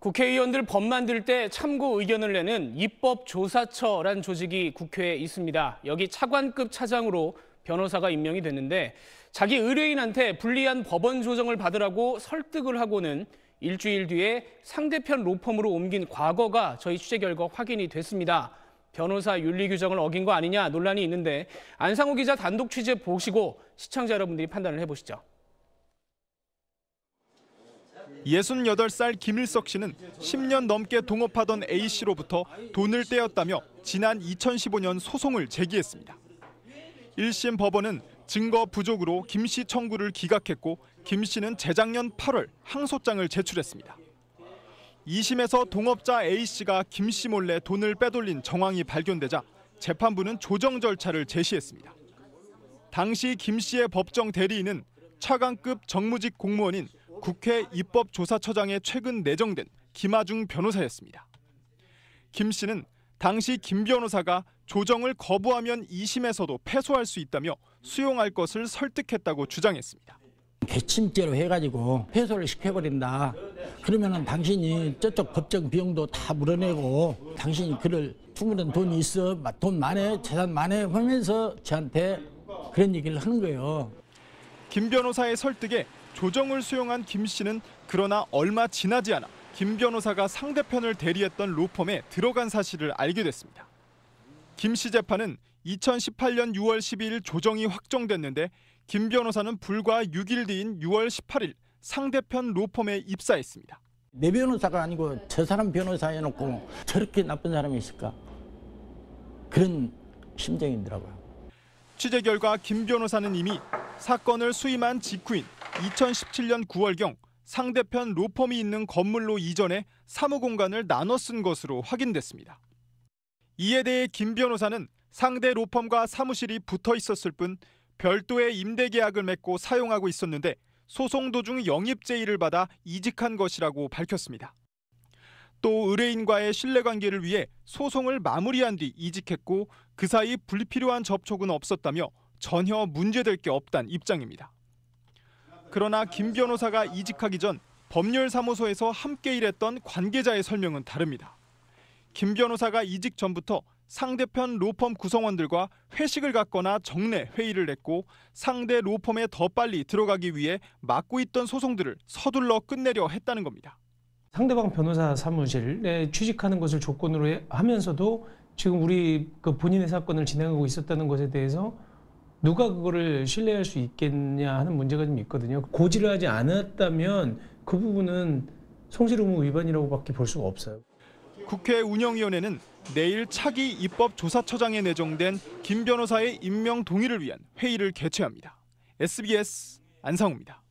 국회의원들 법 만들 때 참고 의견을 내는 입법조사처란 조직이 국회에 있습니다. 여기 차관급 차장으로 변호사가 임명이 됐는데 자기 의뢰인한테 불리한 법원 조정을 받으라고 설득을 하고는 일주일 뒤에 상대편 로펌으로 옮긴 과거가 저희 취재 결과 확인이 됐습니다. 변호사 윤리 규정을 어긴 거 아니냐 논란이 있는데 안상호 기자 단독 취재 보시고 시청자 여러분들이 판단을 해보시죠. 68살 김일석 씨는 10년 넘게 동업하던 A 씨로부터 돈을 떼었다며 지난 2015년 소송을 제기했습니다. 1심 법원은 증거 부족으로 김 씨 청구를 기각했고 김 씨는 재작년 8월 항소장을 제출했습니다. 2심에서 동업자 A씨가 김 씨 몰래 돈을 빼돌린 정황이 발견되자 재판부는 조정 절차를 제시했습니다. 당시 김 씨의 법정 대리인은 차관급 정무직 공무원인 국회 입법조사처장에 최근 내정된 김아중 변호사였습니다. 김 씨는 당시 김 변호사가 조정을 거부하면 2심에서도 패소할 수 있다며 수용할 것을 설득했다고 주장했습니다. 개침죄로 해가지고 패소를 시켜버린다. 그러면 당신이 저쪽 법정 비용도 다 물어내고 당신이 그를 충분한 돈이 있어, 돈 많아, 재산 많아 하면서 저한테 그런 얘기를 하는 거예요. 김 변호사의 설득에 조정을 수용한 김 씨는 그러나 얼마 지나지 않아 김 변호사가 상대편을 대리했던 로펌에 들어간 사실을 알게 됐습니다. 김 씨 재판은 2018년 6월 12일 조정이 확정됐는데 김 변호사는 불과 6일 뒤인 6월 18일 상대편 로펌에 입사했습니다. 내 변호사가 아니고 저 사람 변호사 해놓고 저렇게 나쁜 사람이 있을까? 그런 심정이더라고요. 취재 결과 김 변호사는 이미 사건을 수임한 직후인 2017년 9월경 상대편 로펌이 있는 건물로 이전해 사무 공간을 나눠 쓴 것으로 확인됐습니다. 이에 대해 김 변호사는 상대 로펌과 사무실이 붙어 있었을 뿐 별도의 임대 계약을 맺고 사용하고 있었는데 소송 도중 영입 제의를 받아 이직한 것이라고 밝혔습니다. 또 의뢰인과의 신뢰관계를 위해 소송을 마무리한 뒤 이직했고 그 사이 불필요한 접촉은 없었다며 전혀 문제될 게 없단 입장입니다. 그러나 김 변호사가 이직하기 전 법률사무소에서 함께 일했던 관계자의 설명은 다릅니다. 김 변호사가 이직 전부터 상대편 로펌 구성원들과 회식을 갖거나 정례 회의를 냈고 상대 로펌에 더 빨리 들어가기 위해 막고 있던 소송들을 서둘러 끝내려 했다는 겁니다. 상대방 변호사 사무실에 취직하는 것을 조건으로 하면서도 지금 우리 그 본인의 사건을 진행하고 있었다는 것에 대해서 누가 그거를 신뢰할 수 있겠냐 하는 문제가 좀 있거든요. 고지를 하지 않았다면 그 부분은 성실 의무 위반이라고밖에 볼 수가 없어요. 국회 운영위원회는 내일 차기 입법조사처장에 내정된 김 변호사의 임명 동의를 위한 회의를 개최합니다. SBS 안상우입니다.